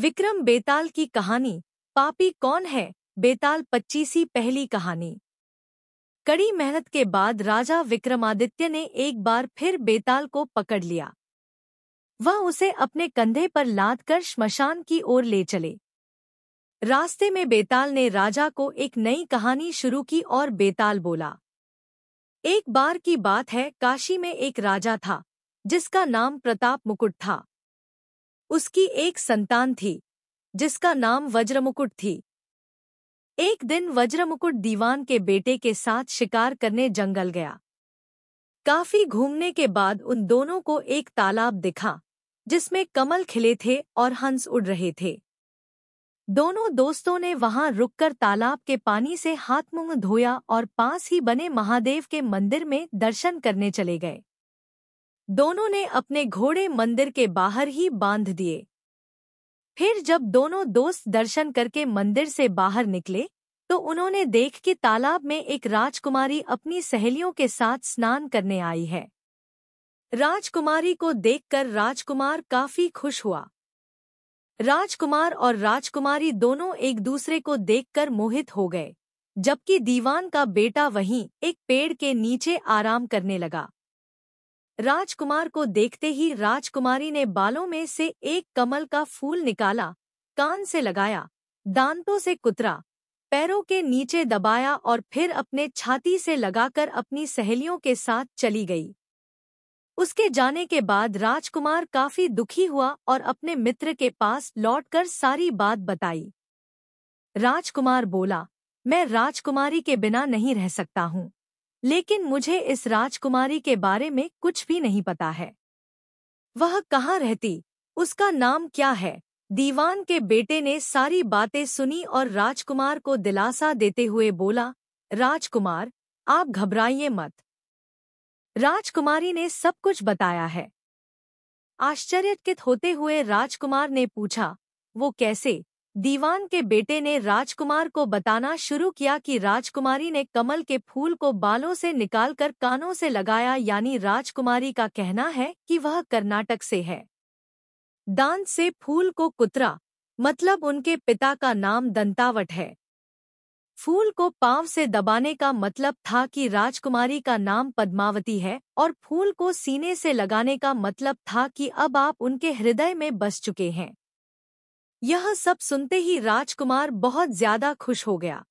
विक्रम बेताल की कहानी पापी कौन है बेताल पच्चीसी पहली कहानी कड़ी मेहनत के बाद राजा विक्रमादित्य ने एक बार फिर बेताल को पकड़ लिया वह उसे अपने कंधे पर लाद कर श्मशान की ओर ले चले रास्ते में बेताल ने राजा को एक नई कहानी शुरू की और बेताल बोला एक बार की बात है काशी में एक राजा था जिसका नाम प्रताप मुकुट था उसकी एक संतान थी जिसका नाम वज्रमुकुट थी एक दिन वज्रमुकुट दीवान के बेटे के साथ शिकार करने जंगल गया काफी घूमने के बाद उन दोनों को एक तालाब दिखा जिसमें कमल खिले थे और हंस उड़ रहे थे दोनों दोस्तों ने वहां रुककर तालाब के पानी से हाथ मुंह धोया और पास ही बने महादेव के मंदिर में दर्शन करने चले गए दोनों ने अपने घोड़े मंदिर के बाहर ही बांध दिए फिर जब दोनों दोस्त दर्शन करके मंदिर से बाहर निकले तो उन्होंने देख कि तालाब में एक राजकुमारी अपनी सहेलियों के साथ स्नान करने आई है राजकुमारी को देखकर राजकुमार काफी खुश हुआ राजकुमार और राजकुमारी दोनों एक दूसरे को देखकर मोहित हो गए जबकि दीवान का बेटा वहीं एक पेड़ के नीचे आराम करने लगा राजकुमार को देखते ही राजकुमारी ने बालों में से एक कमल का फूल निकाला कान से लगाया दांतों से कुतरा पैरों के नीचे दबाया और फिर अपने छाती से लगाकर अपनी सहेलियों के साथ चली गई उसके जाने के बाद राजकुमार काफी दुखी हुआ और अपने मित्र के पास लौटकर सारी बात बताई राजकुमार बोला मैं राजकुमारी के बिना नहीं रह सकता हूँ लेकिन मुझे इस राजकुमारी के बारे में कुछ भी नहीं पता है वह कहाँ रहती उसका नाम क्या है दीवान के बेटे ने सारी बातें सुनी और राजकुमार को दिलासा देते हुए बोला राजकुमार आप घबराइए मत राजकुमारी ने सब कुछ बताया है आश्चर्यचकित होते हुए राजकुमार ने पूछा वो कैसे दीवान के बेटे ने राजकुमार को बताना शुरू किया कि राजकुमारी ने कमल के फूल को बालों से निकालकर कानों से लगाया यानी राजकुमारी का कहना है कि वह कर्नाटक से है दांत से फूल को कुतरा मतलब उनके पिता का नाम दंतावट है फूल को पांव से दबाने का मतलब था कि राजकुमारी का नाम पद्मावती है और फूल को सीने से लगाने का मतलब था कि अब आप उनके हृदय में बस चुके हैं यह सब सुनते ही राजकुमार बहुत ज्यादा खुश हो गया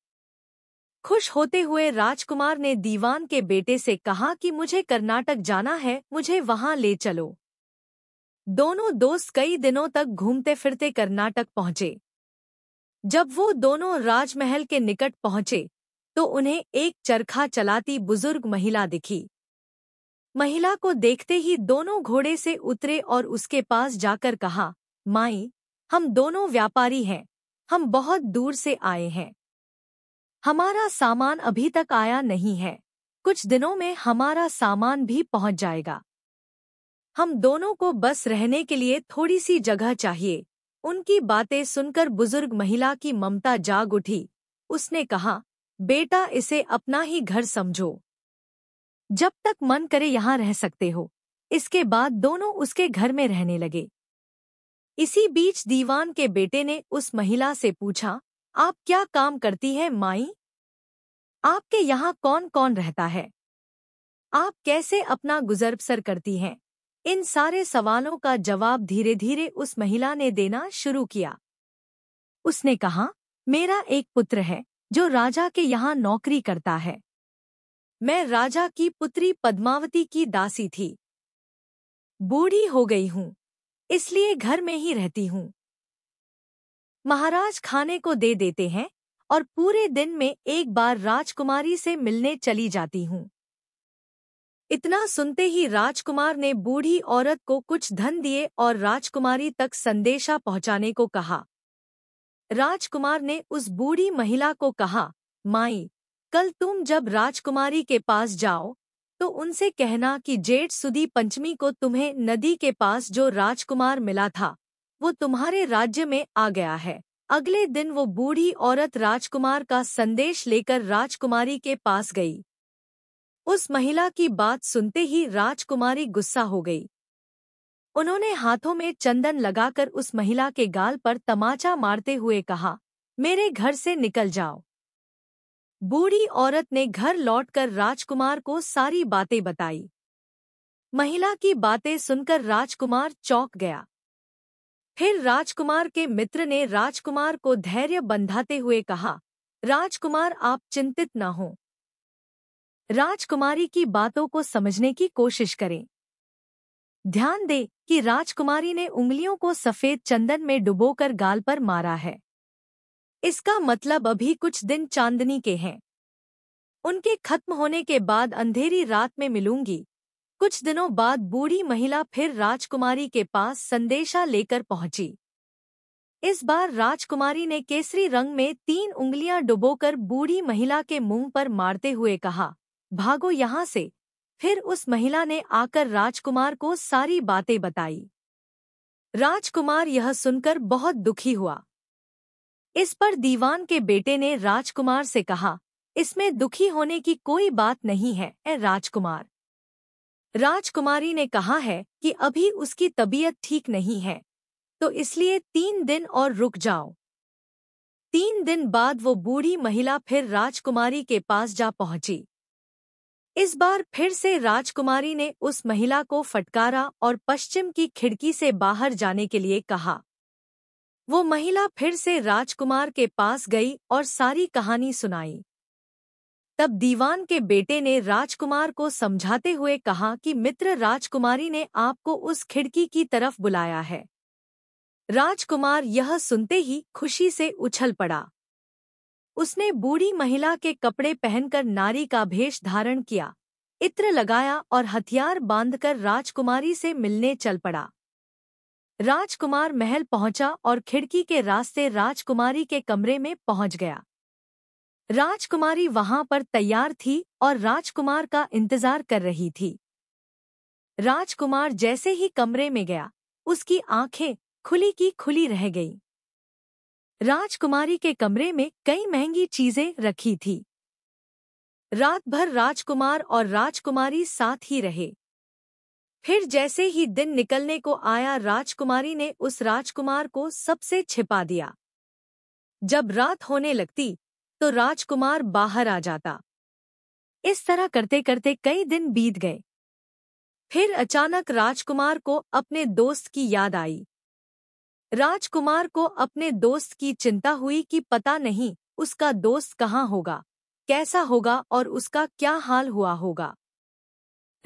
खुश होते हुए राजकुमार ने दीवान के बेटे से कहा कि मुझे कर्नाटक जाना है मुझे वहां ले चलो दोनों दोस्त कई दिनों तक घूमते फिरते कर्नाटक पहुंचे जब वो दोनों राजमहल के निकट पहुंचे तो उन्हें एक चरखा चलाती बुजुर्ग महिला दिखी महिला को देखते ही दोनों घोड़े से उतरे और उसके पास जाकर कहा माई हम दोनों व्यापारी हैं हम बहुत दूर से आए हैं हमारा सामान अभी तक आया नहीं है कुछ दिनों में हमारा सामान भी पहुंच जाएगा हम दोनों को बस रहने के लिए थोड़ी सी जगह चाहिए उनकी बातें सुनकर बुजुर्ग महिला की ममता जाग उठी उसने कहा बेटा इसे अपना ही घर समझो जब तक मन करे यहाँ रह सकते हो इसके बाद दोनों उसके घर में रहने लगे इसी बीच दीवान के बेटे ने उस महिला से पूछा आप क्या काम करती है माई आपके यहाँ कौन कौन रहता है आप कैसे अपना गुजर बसर करती हैं इन सारे सवालों का जवाब धीरे धीरे उस महिला ने देना शुरू किया उसने कहा मेरा एक पुत्र है जो राजा के यहाँ नौकरी करता है मैं राजा की पुत्री पद्मावती की दासी थी बूढ़ी हो गई हूँ इसलिए घर में ही रहती हूँ महाराज खाने को दे देते हैं और पूरे दिन में एक बार राजकुमारी से मिलने चली जाती हूँ इतना सुनते ही राजकुमार ने बूढ़ी औरत को कुछ धन दिए और राजकुमारी तक संदेशा पहुंचाने को कहा राजकुमार ने उस बूढ़ी महिला को कहा माई कल तुम जब राजकुमारी के पास जाओ तो उनसे कहना कि जेठ सुदी पंचमी को तुम्हें नदी के पास जो राजकुमार मिला था वो तुम्हारे राज्य में आ गया है अगले दिन वो बूढ़ी औरत राजकुमार का संदेश लेकर राजकुमारी के पास गई उस महिला की बात सुनते ही राजकुमारी गुस्सा हो गई उन्होंने हाथों में चंदन लगाकर उस महिला के गाल पर तमाचा मारते हुए कहा मेरे घर से निकल जाओ बूढ़ी औरत ने घर लौटकर राजकुमार को सारी बातें बताई महिला की बातें सुनकर राजकुमार चौंक गया फिर राजकुमार के मित्र ने राजकुमार को धैर्य बंधाते हुए कहा राजकुमार आप चिंतित न हो राजकुमारी की बातों को समझने की कोशिश करें ध्यान दें कि राजकुमारी ने उंगलियों को सफेद चंदन में डुबोकर गाल पर मारा है इसका मतलब अभी कुछ दिन चांदनी के हैं उनके खत्म होने के बाद अंधेरी रात में मिलूंगी कुछ दिनों बाद बूढ़ी महिला फिर राजकुमारी के पास संदेशा लेकर पहुंची इस बार राजकुमारी ने केसरी रंग में तीन उंगलियां डुबोकर बूढ़ी महिला के मुंह पर मारते हुए कहा भागो यहां से फिर उस महिला ने आकर राजकुमार को सारी बातें बताई राजकुमार यह सुनकर बहुत दुखी हुआ इस पर दीवान के बेटे ने राजकुमार से कहा इसमें दुखी होने की कोई बात नहीं है ए राजकुमार राजकुमारी ने कहा है कि अभी उसकी तबीयत ठीक नहीं है तो इसलिए तीन दिन और रुक जाओ तीन दिन बाद वो बूढ़ी महिला फिर राजकुमारी के पास जा पहुंची इस बार फिर से राजकुमारी ने उस महिला को फटकारा और पश्चिम की खिड़की से बाहर जाने के लिए कहा वो महिला फिर से राजकुमार के पास गई और सारी कहानी सुनाई तब दीवान के बेटे ने राजकुमार को समझाते हुए कहा कि मित्र राजकुमारी ने आपको उस खिड़की की तरफ बुलाया है राजकुमार यह सुनते ही खुशी से उछल पड़ा उसने बूढ़ी महिला के कपड़े पहनकर नारी का भेष धारण किया इत्र लगाया और हथियार बांधकर राजकुमारी से मिलने चल पड़ा राजकुमार महल पहुंचा और खिड़की के रास्ते राजकुमारी के कमरे में पहुंच गया राजकुमारी वहां पर तैयार थी और राजकुमार का इंतजार कर रही थी राजकुमार जैसे ही कमरे में गया उसकी आंखें खुली की खुली रह गई राजकुमारी के कमरे में कई महंगी चीजें रखी थी रात भर राजकुमार और राजकुमारी साथ ही रहे फिर जैसे ही दिन निकलने को आया राजकुमारी ने उस राजकुमार को सबसे छिपा दिया जब रात होने लगती तो राजकुमार बाहर आ जाता इस तरह करते करते कई दिन बीत गए फिर अचानक राजकुमार को अपने दोस्त की याद आई राजकुमार को अपने दोस्त की चिंता हुई कि पता नहीं उसका दोस्त कहाँ होगा कैसा होगा और उसका क्या हाल हुआ होगा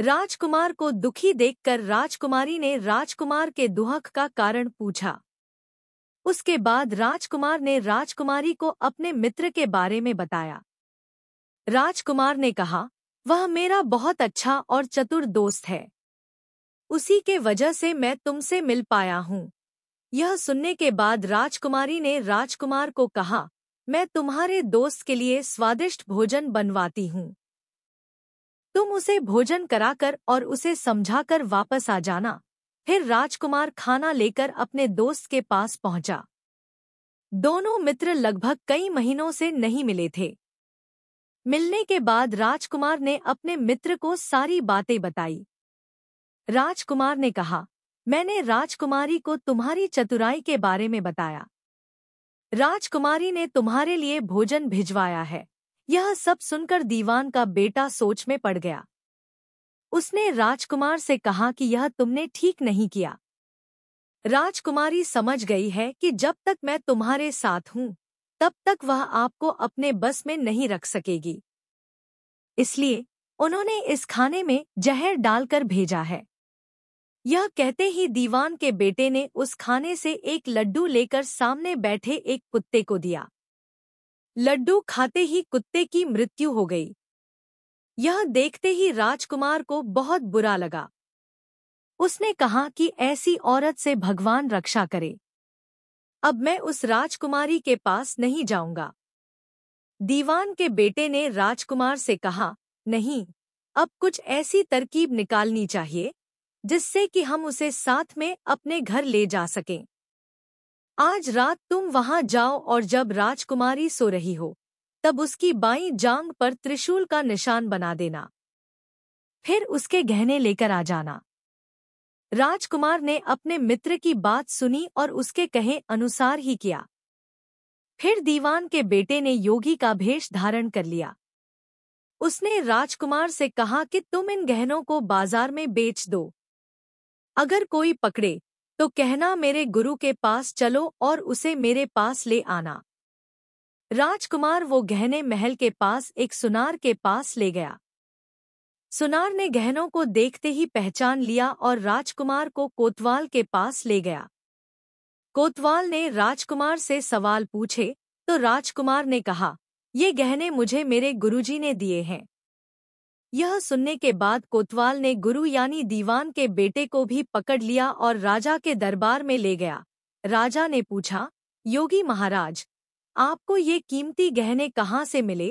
राजकुमार को दुखी देखकर राजकुमारी ने राजकुमार के दुहक का कारण पूछा उसके बाद राजकुमार ने राजकुमारी को अपने मित्र के बारे में बताया राजकुमार ने कहा वह मेरा बहुत अच्छा और चतुर दोस्त है उसी के वजह से मैं तुमसे मिल पाया हूँ यह सुनने के बाद राजकुमारी ने राजकुमार को कहा मैं तुम्हारे दोस्त के लिए स्वादिष्ट भोजन बनवाती हूँ तुम उसे भोजन कराकर और उसे समझाकर वापस आ जाना फिर राजकुमार खाना लेकर अपने दोस्त के पास पहुंचा दोनों मित्र लगभग कई महीनों से नहीं मिले थे मिलने के बाद राजकुमार ने अपने मित्र को सारी बातें बताई राजकुमार ने कहा मैंने राजकुमारी को तुम्हारी चतुराई के बारे में बताया राजकुमारी ने तुम्हारे लिए भोजन भिजवाया है यह सब सुनकर दीवान का बेटा सोच में पड़ गया उसने राजकुमार से कहा कि यह तुमने ठीक नहीं किया राजकुमारी समझ गई है कि जब तक मैं तुम्हारे साथ हूं तब तक वह आपको अपने बस में नहीं रख सकेगी इसलिए उन्होंने इस खाने में जहर डालकर भेजा है यह कहते ही दीवान के बेटे ने उस खाने से एक लड्डू लेकर सामने बैठे एक कुत्ते को दिया लड्डू खाते ही कुत्ते की मृत्यु हो गई यह देखते ही राजकुमार को बहुत बुरा लगा उसने कहा कि ऐसी औरत से भगवान रक्षा करे अब मैं उस राजकुमारी के पास नहीं जाऊंगा दीवान के बेटे ने राजकुमार से कहा नहीं अब कुछ ऐसी तरकीब निकालनी चाहिए जिससे कि हम उसे साथ में अपने घर ले जा सकें आज रात तुम वहां जाओ और जब राजकुमारी सो रही हो तब उसकी बाई जांग पर त्रिशूल का निशान बना देना फिर उसके गहने लेकर आ जाना राजकुमार ने अपने मित्र की बात सुनी और उसके कहे अनुसार ही किया फिर दीवान के बेटे ने योगी का भेष धारण कर लिया उसने राजकुमार से कहा कि तुम इन गहनों को बाजार में बेच दो अगर कोई पकड़े तो कहना मेरे गुरु के पास चलो और उसे मेरे पास ले आना राजकुमार वो गहने महल के पास एक सुनार के पास ले गया सुनार ने गहनों को देखते ही पहचान लिया और राजकुमार को कोतवाल के पास ले गया कोतवाल ने राजकुमार से सवाल पूछे तो राजकुमार ने कहा ये गहने मुझे मेरे गुरुजी ने दिए हैं यह सुनने के बाद कोतवाल ने गुरु यानी दीवान के बेटे को भी पकड़ लिया और राजा के दरबार में ले गया राजा ने पूछा योगी महाराज आपको ये कीमती गहने कहाँ से मिले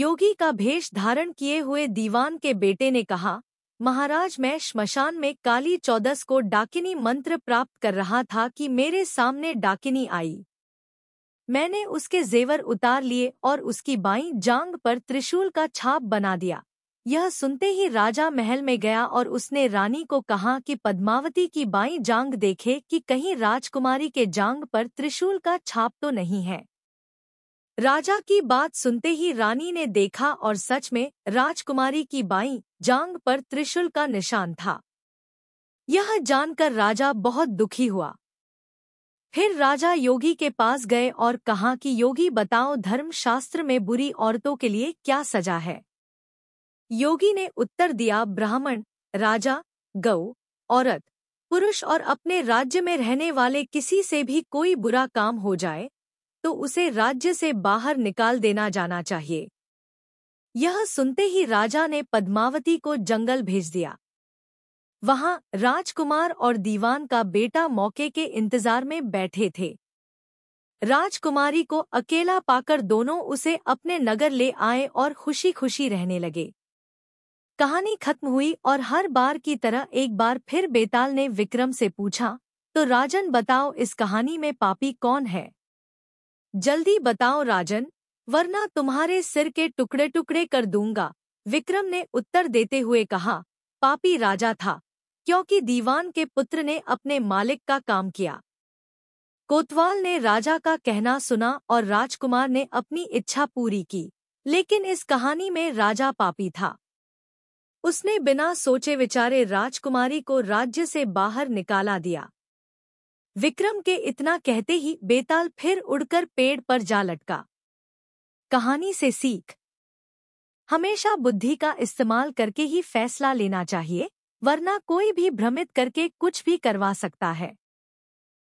योगी का भेष धारण किए हुए दीवान के बेटे ने कहा महाराज मैं श्मशान में काली चौदस को डाकिनी मंत्र प्राप्त कर रहा था कि मेरे सामने डाकिनी आई मैंने उसके जेवर उतार लिए और उसकी बाई जांग पर त्रिशूल का छाप बना दिया यह सुनते ही राजा महल में गया और उसने रानी को कहा कि पद्मावती की बाई जांग देखे कि कहीं राजकुमारी के जांग पर त्रिशूल का छाप तो नहीं है राजा की बात सुनते ही रानी ने देखा और सच में राजकुमारी की बाई जांग पर त्रिशूल का निशान था यह जानकर राजा बहुत दुखी हुआ फिर राजा योगी के पास गए और कहा कि योगी बताओ धर्मशास्त्र में बुरी औरतों के लिए क्या सजा है योगी ने उत्तर दिया ब्राह्मण राजा गौ औरत पुरुष और अपने राज्य में रहने वाले किसी से भी कोई बुरा काम हो जाए तो उसे राज्य से बाहर निकाल देना जाना चाहिए यह सुनते ही राजा ने पद्मावती को जंगल भेज दिया वहां राजकुमार और दीवान का बेटा मौके के इंतजार में बैठे थे राजकुमारी को अकेला पाकर दोनों उसे अपने नगर ले आए और खुशी खुशी रहने लगे कहानी खत्म हुई और हर बार की तरह एक बार फिर बेताल ने विक्रम से पूछा तो राजन बताओ इस कहानी में पापी कौन है जल्दी बताओ राजन वरना तुम्हारे सिर के टुकड़े टुकड़े कर दूंगा विक्रम ने उत्तर देते हुए कहा पापी राजा था क्योंकि दीवान के पुत्र ने अपने मालिक का काम किया कोतवाल ने राजा का कहना सुना और राजकुमार ने अपनी इच्छा पूरी की लेकिन इस कहानी में राजा पापी था उसने बिना सोचे विचारे राजकुमारी को राज्य से बाहर निकाला दिया विक्रम के इतना कहते ही बेताल फिर उड़कर पेड़ पर जा लटका कहानी से सीख हमेशा बुद्धि का इस्तेमाल करके ही फैसला लेना चाहिए वरना कोई भी भ्रमित करके कुछ भी करवा सकता है